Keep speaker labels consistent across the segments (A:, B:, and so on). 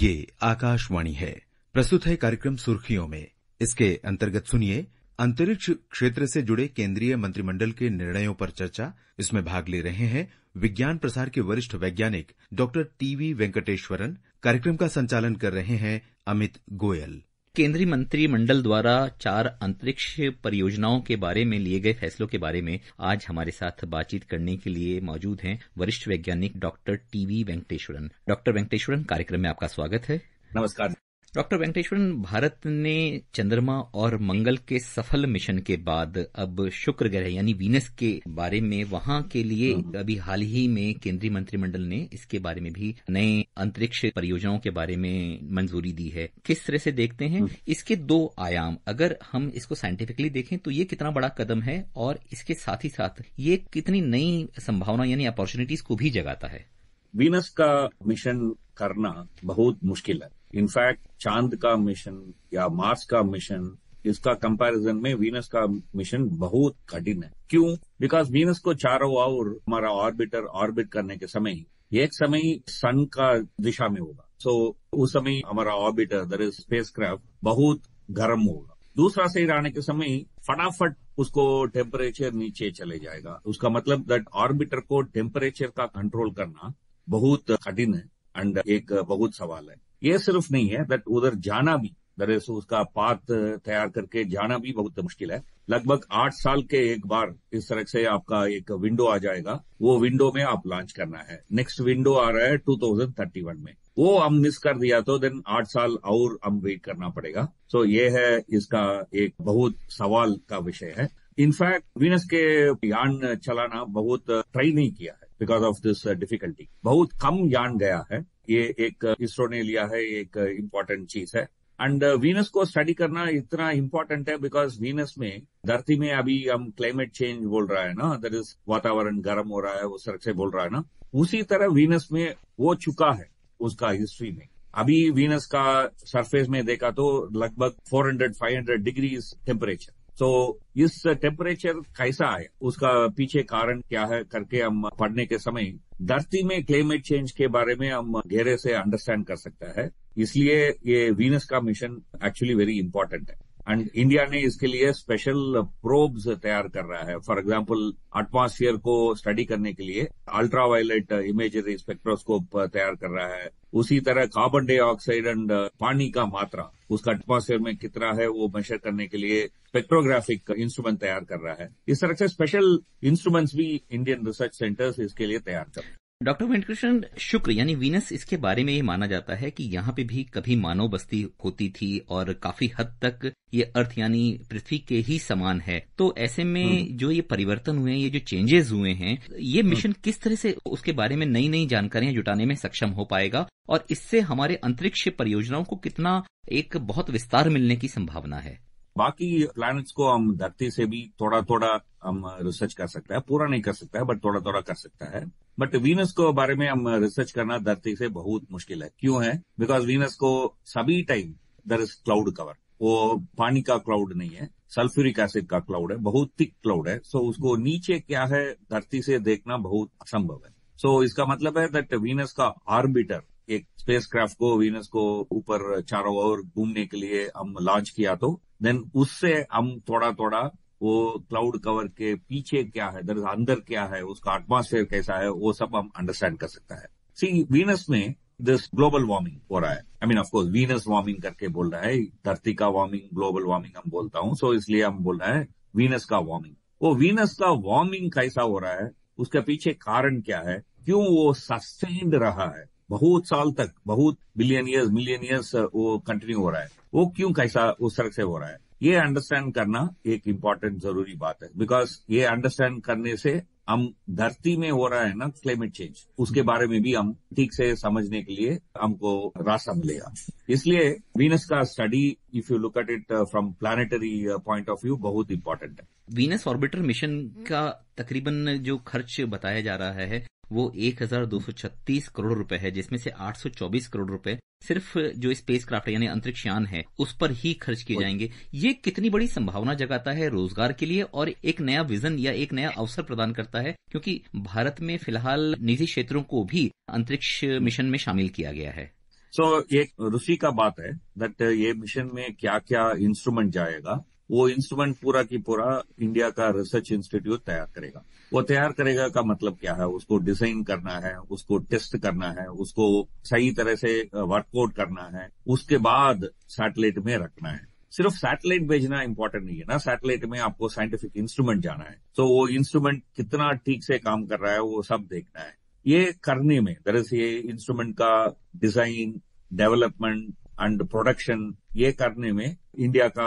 A: ये आकाशवाणी है प्रस्तुत है कार्यक्रम सुर्खियों में इसके अंतर्गत सुनिए अंतरिक्ष क्षेत्र से जुड़े केंद्रीय मंत्रिमंडल के निर्णयों पर चर्चा इसमें भाग ले रहे हैं विज्ञान प्रसार के वरिष्ठ वैज्ञानिक डॉक्टर टीवी वेंकटेश्वरन कार्यक्रम का संचालन कर रहे हैं अमित गोयल केंद्रीय मंत्रिमंडल द्वारा चार अंतरिक्ष परियोजनाओं के बारे में लिए गए फैसलों के बारे में आज हमारे साथ बातचीत करने के लिए मौजूद हैं वरिष्ठ वैज्ञानिक doctor TV Venkateswaran doctor Venkateswaran कार्यक्रम में आपका स्वागत है नमस्कार डॉक्टर वेंकटेश्वरन भारत ने चंद्रमा और मंगल के सफल मिशन के बाद अब शुक्र ग्रह यानी वीनस के बारे में वहां के लिए हाँ। अभी हाल ही में केंद्रीय मंत्रिमंडल ने इसके बारे में भी नए अंतरिक्ष परियोजनाओं के बारे में मंजूरी दी है किस तरह से देखते हैं हाँ। इसके दो आयाम अगर हम इसको साइंटिफिकली देखें तो ये कितना बड़ा कदम है और इसके साथ ही साथ ये कितनी नई
B: संभावना यानी अपॉर्चुनिटीज को भी जगाता है वीनस का मिशन करना बहुत मुश्किल है इनफैक्ट चांद का मिशन या मार्स का मिशन इसका कंपैरिजन में वीनस का मिशन बहुत कठिन है क्यों बिकॉज वीनस को चारों ओर हमारा ऑर्बिटर ऑर्बिट करने के समय एक समय सन का दिशा में होगा सो so, उस समय हमारा ऑर्बिटर दर इज स्पेस बहुत गर्म होगा दूसरा सही आने के समय फटाफट उसको टेम्परेचर नीचे चले जाएगा उसका मतलब दैट ऑर्बिटर को टेम्परेचर का कंट्रोल करना बहुत कठिन है एंड एक बहुत सवाल है ये सिर्फ नहीं है बट उधर जाना भी दरअसल उसका पाथ तैयार करके जाना भी बहुत मुश्किल है लगभग आठ साल के एक बार इस तरह से आपका एक विंडो आ जाएगा वो विंडो में आप लॉन्च करना है नेक्स्ट विंडो आ रहा है टू में वो हम मिस कर दिया तो देन आठ साल और हम वेट करना पड़ेगा सो so, ये है इसका एक बहुत सवाल का विषय है इनफैक्ट वीनस के यान चलाना बहुत ट्राई नहीं किया है बिकॉज ऑफ दिस डिफिकल्टी बहुत कम यान गया है ये एक इसरो ने लिया है एक इम्पोर्टेंट चीज है एंड वीनस uh, को स्टडी करना इतना इम्पोर्टेंट है बिकॉज वीनस में धरती में अभी हम क्लाइमेट चेंज बोल रहा है ना दर इज वातावरण गर्म हो रहा है उस तरह से बोल रहा है ना उसी तरह वीनस में वो चुका है उसका हिस्ट्री में अभी वीनस का सरफेस में देखा तो लगभग 400 500 डिग्रीज टेम्परेचर तो इस टेम्परेचर कैसा है उसका पीछे कारण क्या है करके हम पढ़ने के समय धरती में क्लाइमेट चेंज के बारे में हम गहरे से अंडरस्टैंड कर सकता है इसलिए ये वीनस का मिशन एक्चुअली वेरी इंपॉर्टेंट है एंड इंडिया ने इसके लिए स्पेशल प्रोब्स तैयार कर रहा है फॉर एग्जाम्पल एटमोसफियर को स्टडी करने के लिए अल्ट्रा वायलेट इमेजरी स्पेक्ट्रोस्कोप तैयार कर रहा है उसी तरह कार्बन डाइऑक्साइड एंड पानी का मात्रा उसका एटमोसफियर में कितना है वो मेजर करने के लिए स्पेक्ट्रोग्राफिक इंस्ट्रूमेंट तैयार कर रहा है इस तरह से स्पेशल इंस्ट्रूमेंट्स भी इंडियन रिसर्च सेंटर्स इसके लिए तैयार कर रहे हैं डॉक्टर वेंटकृष्ण शुक्र यानी वीनस इसके बारे में ये माना जाता है कि
A: यहाँ पे भी कभी मानव बस्ती होती थी और काफी हद तक ये अर्थ यानी पृथ्वी के ही समान है तो ऐसे में हम्म। जो ये परिवर्तन हुए हैं ये जो चेंजेस हुए हैं ये मिशन हम्म। किस तरह से उसके बारे में नई नई जानकारियां जुटाने में सक्षम हो पाएगा और इससे हमारे अंतरिक्ष परियोजनाओं को कितना एक बहुत विस्तार मिलने की संभावना है
B: बाकी प्लैनेट्स को हम धरती से भी थोड़ा थोड़ा हम रिसर्च कर सकते हैं पूरा नहीं कर सकता है बट थोड़ा थोड़ा कर सकता है बट वीनस को बारे में हम रिसर्च करना धरती से बहुत मुश्किल है क्यों है बिकॉज वीनस को सभी time there is cloud cover वो पानी का क्लाउड नहीं है सल्फ्यूरिक एसिड का क्लाउड है बहुत थिक क्लाउड है सो so उसको नीचे क्या है धरती से देखना बहुत असंभव है सो so इसका मतलब है दैट वीनस का आर्बिटर एक स्पेसक्राफ्ट को वीनस को ऊपर चारों ओर घूमने के लिए हम लॉन्च किया तो देन उससे हम थोड़ा थोड़ा वो क्लाउड कवर के पीछे क्या है दर अंदर क्या है उसका एटमोसफेयर कैसा है वो सब हम अंडरस्टैंड कर सकता है सी वीनस में दिस ग्लोबल वार्मिंग हो रहा है I mean of course Venus warming करके बोल रहा है धरती का वार्मिंग ग्लोबल वार्मिंग हम बोलता हूँ सो so इसलिए हम बोल रहे हैं वीनस का वार्मिंग वो वीनस का वार्मिंग कैसा हो रहा है उसके पीछे कारण क्या है क्यों वो सस्टेन्ड रहा है बहुत साल तक बहुत बिलियन ईयर्स मिलियन ईयर्स वो कंटिन्यू हो रहा है वो क्यों कैसा उस तरह से हो रहा है ये अंडरस्टैंड करना एक इम्पोर्टेंट जरूरी बात है बिकॉज ये अंडरस्टैंड करने से हम धरती में हो रहा है ना क्लाइमेट चेंज उसके बारे में भी हम ठीक से समझने के लिए हमको रास्ता मिलेगा इसलिए वीनस का study if you look at it from planetary point of view बहुत इम्पोर्टेंट है
A: वीनस ऑर्बिटर मिशन का तकरीबन जो खर्च बताया जा रहा है वो 1,236 करोड़ रुपए है जिसमें से 824 करोड़ रुपए सिर्फ जो स्पेस क्राफ्ट यानी अंतरिक्ष यान है उस पर ही खर्च किए जाएंगे ये कितनी बड़ी संभावना जगाता है रोजगार के लिए और एक नया विजन या एक नया अवसर प्रदान करता है क्योंकि भारत में फिलहाल निजी क्षेत्रों को भी अंतरिक्ष मिशन में शामिल किया गया है
B: सो so, ये रूसी का बात है दट ये मिशन में क्या क्या इंस्ट्रूमेंट जाएगा वो इंस्ट्रूमेंट पूरा की पूरा इंडिया का रिसर्च इंस्टीट्यूट तैयार करेगा वो तैयार करेगा का मतलब क्या है उसको डिजाइन करना है उसको टेस्ट करना है उसको सही तरह से वर्कआउट करना है उसके बाद सैटेलाइट में रखना है सिर्फ सैटेलाइट भेजना इंपॉर्टेंट नहीं है ना सैटेलाइट में आपको साइंटिफिक इंस्ट्रूमेंट जाना है तो वो इंस्ट्रूमेंट कितना ठीक से काम कर रहा है वो सब देखना है ये करने में दरअसल ये इंस्ट्रूमेंट का डिजाइन डेवलपमेंट एंड प्रोडक्शन ये करने में इंडिया का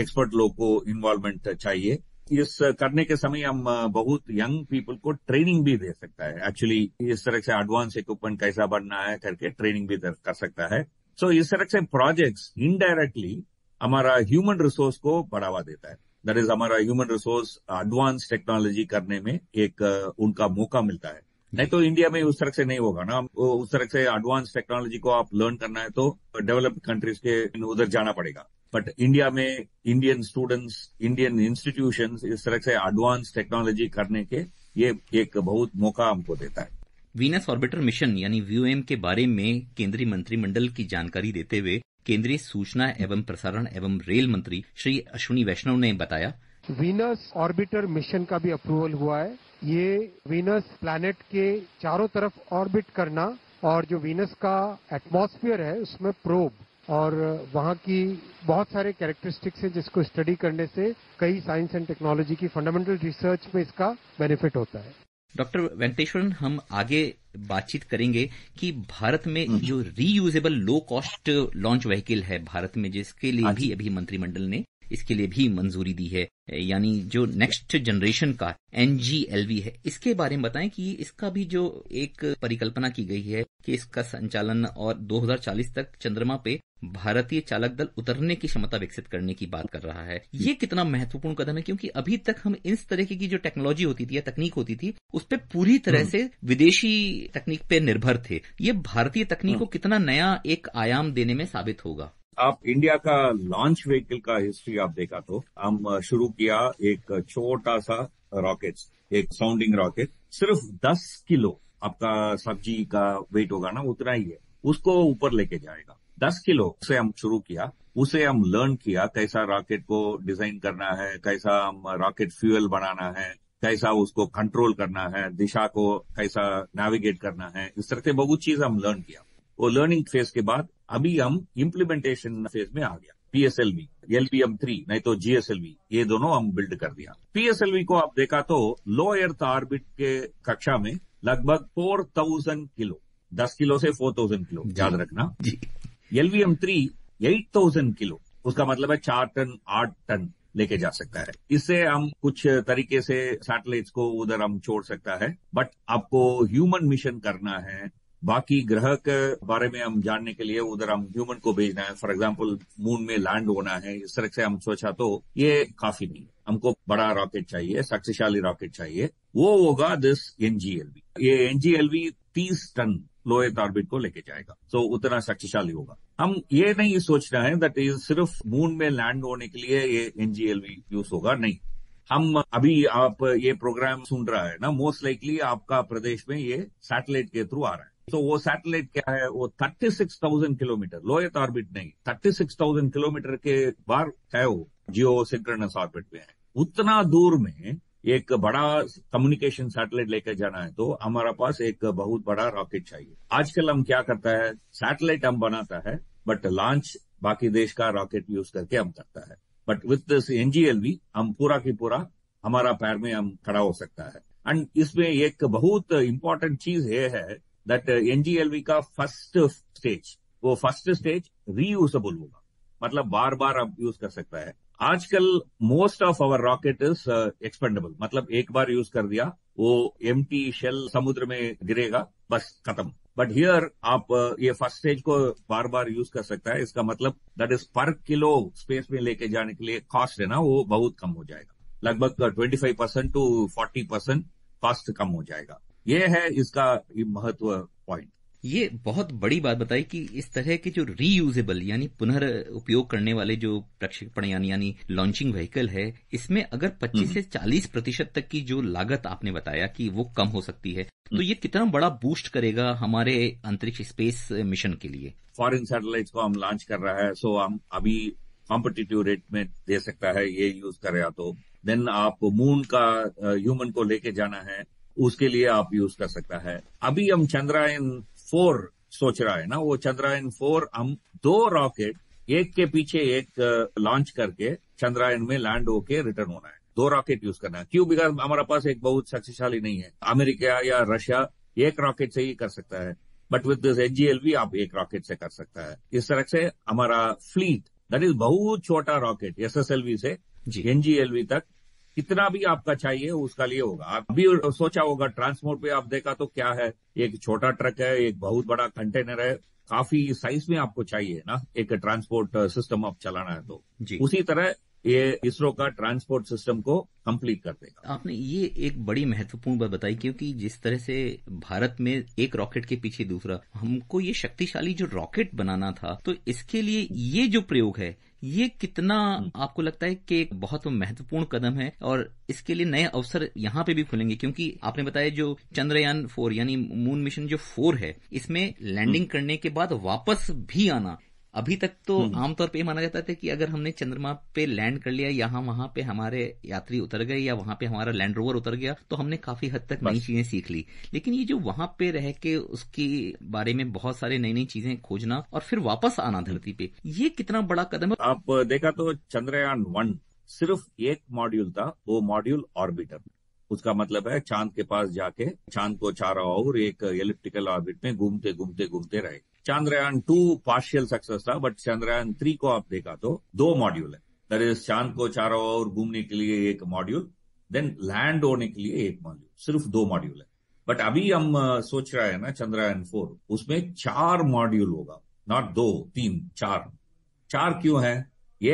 B: एक्सपर्ट लोग को इन्वॉल्वमेंट चाहिए इस करने के समय हम बहुत यंग पीपल को ट्रेनिंग भी दे सकता है एक्चुअली इस तरह से एडवांस इक्विपमेंट कैसा बनना है करके ट्रेनिंग भी कर सकता है सो so, इस तरह से प्रोजेक्ट्स इनडायरेक्टली हमारा ह्यूमन रिसोर्स को बढ़ावा देता है दैट इज हमारा ह्यूमन रिसोर्स एडवांस टेक्नोलॉजी करने में एक उनका मौका मिलता है नहीं तो इंडिया में उस तरह से नहीं होगा ना उस तरह से एडवांस टेक्नोलॉजी को आप लर्न करना है तो डेवलप्ड कंट्रीज के उधर जाना पड़ेगा बट इंडिया में इंडियन स्टूडेंट्स इंडियन इंस्टीट्यूशन इस तरह से एडवांस टेक्नोलॉजी करने के ये एक बहुत मौका हमको देता है
A: वीनस ऑर्बिटर मिशन यानी वीओएम के बारे में केंद्रीय मंत्रिमंडल की जानकारी देते हुए केंद्रीय सूचना एवं प्रसारण एवं रेल मंत्री श्री अश्विनी वैष्णव ने बताया
B: वीनस ऑर्बिटर मिशन का भी अप्रूवल हुआ है ये वीनस प्लैनेट के चारों तरफ ऑर्बिट करना और जो वीनस का एटमॉस्फेयर है उसमें प्रोब और वहाँ की बहुत सारे कैरेक्टरिस्टिक्स है जिसको स्टडी करने से कई साइंस एंड टेक्नोलॉजी की फंडामेंटल रिसर्च में इसका बेनिफिट होता है
A: डॉक्टर वेंकटेश्वरन हम आगे बातचीत करेंगे कि भारत में हम्म। जो reusable low cost launch vehicle है भारत में जिसके लिए हाँ भी अभी मंत्रिमंडल ने इसके लिए भी मंजूरी दी है यानी जो नेक्स्ट जनरेशन का एनजीएलवी है इसके बारे में बताएं कि इसका भी जो एक परिकल्पना की गई है कि इसका संचालन और 2040 तक चंद्रमा पे भारतीय चालक दल उतरने की क्षमता विकसित करने की बात कर रहा है ये कितना महत्वपूर्ण कदम है क्योंकि अभी तक हम इस तरह की जो टेक्नोलॉजी होती थी या तकनीक होती थी उस पर पूरी तरह हम्म। से विदेशी तकनीक पे निर्भर थे ये भारतीय तकनीक को हम्म। कितना नया एक आयाम देने में साबित
B: होगा आप इंडिया का लॉन्च व्हीकल का हिस्ट्री आप देखा तो हम शुरू किया एक छोटा सा रॉकेट एक साउंडिंग रॉकेट सिर्फ 10 किलो आपका सब्जी का वेट होगा ना उतना ही है उसको ऊपर लेके जाएगा 10 किलो से हम शुरू किया उसे हम लर्न किया कैसा रॉकेट को डिजाइन करना है कैसा हम रॉकेट फ्यूल बनाना है कैसा उसको कंट्रोल करना है दिशा को कैसा नेविगेट करना है इस तरह से बहुत चीज हम लर्न किया वो लर्निंग फेज के बाद अभी हम इम्प्लीमेंटेशन फेज में आ गया पीएसएलवी एलपीएम थ्री नहीं तो जीएसएलवी ये दोनों हम बिल्ड कर दिया पीएसएलवी को आप देखा तो लो अर्थ ऑर्बिट के कक्षा में लगभग फोर थाउजेंड किलो दस किलो से फोर थाउजेंड किलो याद रखना LVM three eight thousand kilo उसका मतलब है चार टन आठ टन लेके जा सकता है इससे हम कुछ तरीके से सैटेलाइट्स को उधर हम छोड़ सकता है बट आपको ह्यूमन मिशन करना है बाकी ग्रह के बारे में हम जानने के लिए उधर हम ह्यूमन को भेजना है फॉर एग्जाम्पल मून में लैंड होना है इस तरह से हम सोचा तो ये काफी नहीं हमको बड़ा रॉकेट चाहिए शक्तिशाली रॉकेट चाहिए वो होगा दिस एनजीएलवी ये एनजीएलवी तीस टन लोएथ ऑर्बिट को लेके जाएगा सो so, उतना शक्तिशाली होगा हम ये नहीं सोचना है दैट इज सिर्फ मून में लैंड होने के लिए ये एनजीएलवी यूज होगा नहीं हम अभी आप ये प्रोग्राम सुन रहा है ना मोस्ट लाइकली आपका प्रदेश में ये सैटेलाइट के थ्रू आ रहा है तो वो सैटेलाइट क्या है वो 36,000 किलोमीटर लोएथ ऑर्बिट नहीं 36,000 किलोमीटर के बाहर है वो जियो सिंक्रनस ऑर्बिट में है उतना दूर में एक बड़ा कम्युनिकेशन सैटेलाइट लेकर जाना है तो हमारा पास एक बहुत बड़ा रॉकेट चाहिए आजकल हम क्या करता है सैटेलाइट हम बनाता है बट लॉन्च बाकी देश का रॉकेट यूज करके हम करता है बट विथ दिस एनजीएल हम पूरा की पूरा हमारा पैर में हम खड़ा हो सकता है एंड इसमें एक बहुत इंपॉर्टेंट चीज ये है दैट एनजीएलवी uh, का फर्स्ट स्टेज वो फर्स्ट स्टेज रीयूजेबल होगा मतलब बार बार आप यूज कर सकता है आजकल most of our rocket is expendable मतलब एक बार यूज कर दिया वो एम शेल समुद्र में गिरेगा बस खत्म बट हियर आप uh, ये फर्स्ट स्टेज को बार बार यूज कर सकता है इसका मतलब दैट इज पर किलो स्पेस में लेके जाने के लिए कॉस्ट है ना वो बहुत कम हो जाएगा लगभग twenty five percent to forty percent cost कम हो जाएगा ये है इसका महत्व पॉइंट ये बहुत बड़ी बात बताई कि इस तरह के जो
A: रीयूजेबल यानी पुनः उपयोग करने वाले जो प्रक्षेपण यानी यानी लॉन्चिंग व्हीकल है इसमें अगर 25 हम्म। से 40 प्रतिशत तक की जो लागत आपने बताया कि वो कम हो सकती है तो हम्म। ये कितना बड़ा बूस्ट करेगा हमारे अंतरिक्ष स्पेस मिशन के लिए
B: फॉरेन सैटेलाइट को हम लॉन्च कर रहा है सो हम अभी कॉम्पिटिटिव रेट में दे सकता है ये यूज करे तो देन आप मून का ह्यूमन uh, को लेके जाना है उसके लिए आप यूज कर सकता है अभी हम चंद्रयान फोर सोच रहा है ना वो चंद्रयान फोर हम दो रॉकेट एक के पीछे एक लॉन्च करके चंद्रयान में लैंड होके रिटर्न होना है दो रॉकेट यूज करना है क्यों बिकॉज हमारे पास एक बहुत शक्तिशाली नहीं है अमेरिका या रशिया एक रॉकेट से ही कर सकता है बट विद दिस भी आप एक रॉकेट से कर सकता है इस तरह से हमारा फ्लीट दैट इज बहुत छोटा रॉकेट वी से एनजीएलवी तक कितना भी आपका चाहिए उसका लिए होगा आप भी सोचा होगा ट्रांसपोर्ट पे आप देखा तो क्या है एक छोटा ट्रक है एक बहुत बड़ा कंटेनर है काफी साइज में आपको चाहिए ना एक ट्रांसपोर्ट सिस्टम आप चलाना है तो उसी तरह ये इसरो का ट्रांसपोर्ट सिस्टम को कंप्लीट कर देगा आपने ये एक बड़ी महत्वपूर्ण बात बताई क्योंकि जिस तरह से
A: भारत में एक रॉकेट के पीछे दूसरा हमको ये शक्तिशाली जो रॉकेट बनाना था तो इसके लिए ये जो प्रयोग है ये कितना हम्म। आपको लगता है कि एक बहुत महत्वपूर्ण कदम है और इसके लिए नए अवसर यहाँ पे भी खुलेंगे क्योंकि आपने बताया जो चंद्रयान फोर यानी मून मिशन जो फोर है इसमें लैंडिंग हम्म। करने के बाद वापस भी आना अभी तक तो हम्म। आमतौर पे माना जाता था कि अगर हमने चंद्रमा पे लैंड कर लिया यहाँ वहां पे हमारे यात्री उतर गए या वहां पे हमारा लैंड रोवर उतर गया तो हमने काफी हद तक नई चीजें सीख ली लेकिन ये जो वहां पे रह के उसके बारे में बहुत सारी नई नई चीजें खोजना और फिर वापस
B: आना धरती पे ये कितना बड़ा कदम है आप देखा तो चंद्रयान वन सिर्फ एक मॉड्यूल था वो मॉड्यूल ऑर्बिटर उसका मतलब है चांद के पास जाके चांद को चारा और एक इलेक्ट्रिकल ऑर्बिट में घूमते घूमते घूमते रहे चंद्रयान टू पार्शियल सक्सेस था बट चंद्रयान थ्री को आप देखा तो दो मॉड्यूल है दर इज चांद को चारों ओर घूमने के लिए एक मॉड्यूल देन लैंड होने के लिए एक मॉड्यूल सिर्फ दो मॉड्यूल है बट अभी हम सोच रहे हैं ना चंद्रयान फोर उसमें चार मॉड्यूल होगा नॉट दो तीन चार चार क्यों है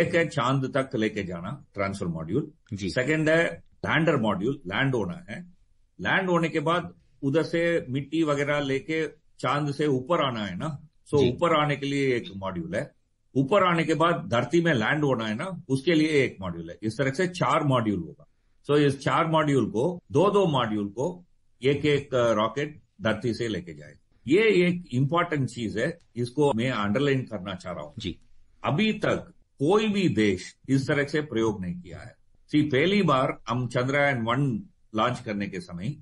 B: एक है चांद तक लेके जाना ट्रांसफर मॉड्यूल सेकेंड है लैंडर मॉड्यूल लैंड होना है लैंड होने के बाद उधर से मिट्टी वगैरह लेके चांद से ऊपर आना है ना सो तो so ऊपर आने के लिए एक मॉड्यूल है ऊपर आने के बाद धरती में लैंड होना है ना उसके लिए एक मॉड्यूल है इस तरह से चार मॉड्यूल होगा सो so इस चार मॉड्यूल को दो दो मॉड्यूल को एक एक रॉकेट uh, धरती से लेके जाए ये एक इम्पॉर्टेंट चीज है इसको मैं अंडरलाइन करना चाह रहा हूँ जी अभी तक कोई भी देश इस तरह से प्रयोग नहीं किया है सी पहली बार हम चंद्रयान वन लॉन्च करने के समय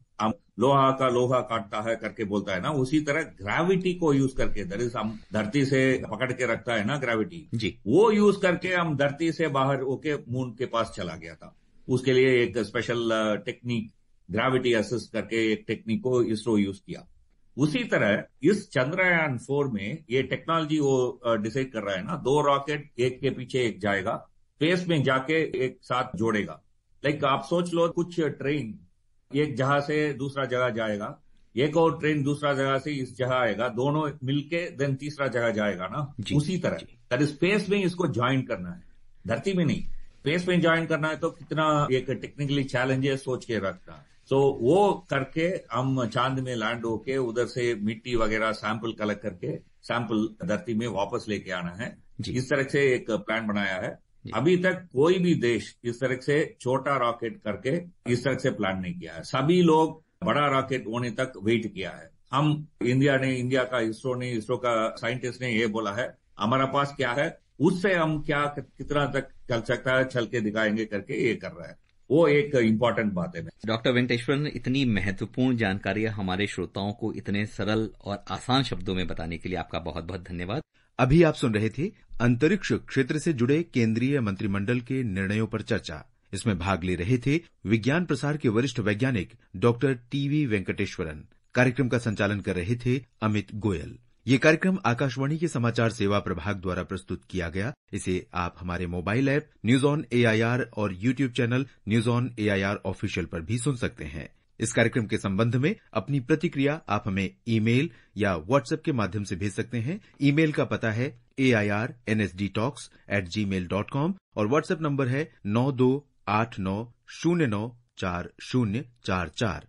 B: लोहा का लोहा काटता है करके बोलता है ना उसी तरह ग्रेविटी को यूज करके दर इज हम धरती से पकड़ के रखता है ना ग्रेविटी जी वो यूज करके हम धरती से बाहर होके मून के पास चला गया था उसके लिए एक स्पेशल टेक्निक ग्रेविटी असिस्ट करके एक टेक्निक को इसरो यूज किया उसी तरह इस चंद्रयान फोर में ये टेक्नोलॉजी वो डिसाइड uh, कर रहा है ना दो रॉकेट एक के पीछे एक जाएगा स्पेस में जाके एक साथ जोड़ेगा लाइक आप सोच लो कुछ ट्रेन एक जगह से दूसरा जगह जाएगा एक और ट्रेन दूसरा जगह से इस जगह आएगा दोनों मिलके देन तीसरा जगह जाएगा ना उसी तरह तर स्पेस में इसको ज्वाइन करना है धरती में नहीं स्पेस में ज्वाइन करना है तो कितना एक टेक्निकली चैलेंज है सोच के रखना तो so, वो करके हम चांद में लैंड होके उधर से मिट्टी वगैरह सैंपल कलेक्ट करके सैंपल धरती में वापस लेके आना है इस तरह से एक प्लान बनाया है अभी तक कोई भी देश इस तरह से छोटा रॉकेट करके इस तरह से प्लान नहीं किया है सभी लोग बड़ा रॉकेट होने तक वेट किया है हम इंडिया ने इंडिया का इसरो ने इसरो का साइंटिस्ट ने ये बोला है हमारा पास क्या है उससे हम क्या कितना तक चल सकता है चल के दिखाएंगे करके ये कर रहा है वो एक इम्पोर्टेंट बात है डॉक्टर
A: ने इतनी महत्वपूर्ण जानकारी हमारे श्रोताओं को इतने सरल और आसान शब्दों में बताने के लिए आपका बहुत बहुत धन्यवाद अभी आप सुन रहे थे अंतरिक्ष क्षेत्र से जुड़े केंद्रीय मंत्रिमंडल के निर्णयों पर चर्चा इसमें भाग ले रहे थे विज्ञान प्रसार के वरिष्ठ वैज्ञानिक डॉक्टर टीवी वेंकटेश्वरन कार्यक्रम का संचालन कर रहे थे अमित गोयल ये कार्यक्रम आकाशवाणी के समाचार सेवा प्रभाग द्वारा प्रस्तुत किया गया इसे आप हमारे mobile app news on AIR और YouTube channel news on AIR official पर भी सुन सकते हैं इस कार्यक्रम के संबंध में अपनी प्रतिक्रिया आप हमें ईमेल या व्हाट्सएप के माध्यम से भेज सकते हैं ईमेल का पता है A I R N S D talks at Gmail dot com और व्हाट्सएप नंबर है नौ दो आठ नौ शून्य नौ चार शून्य चार चार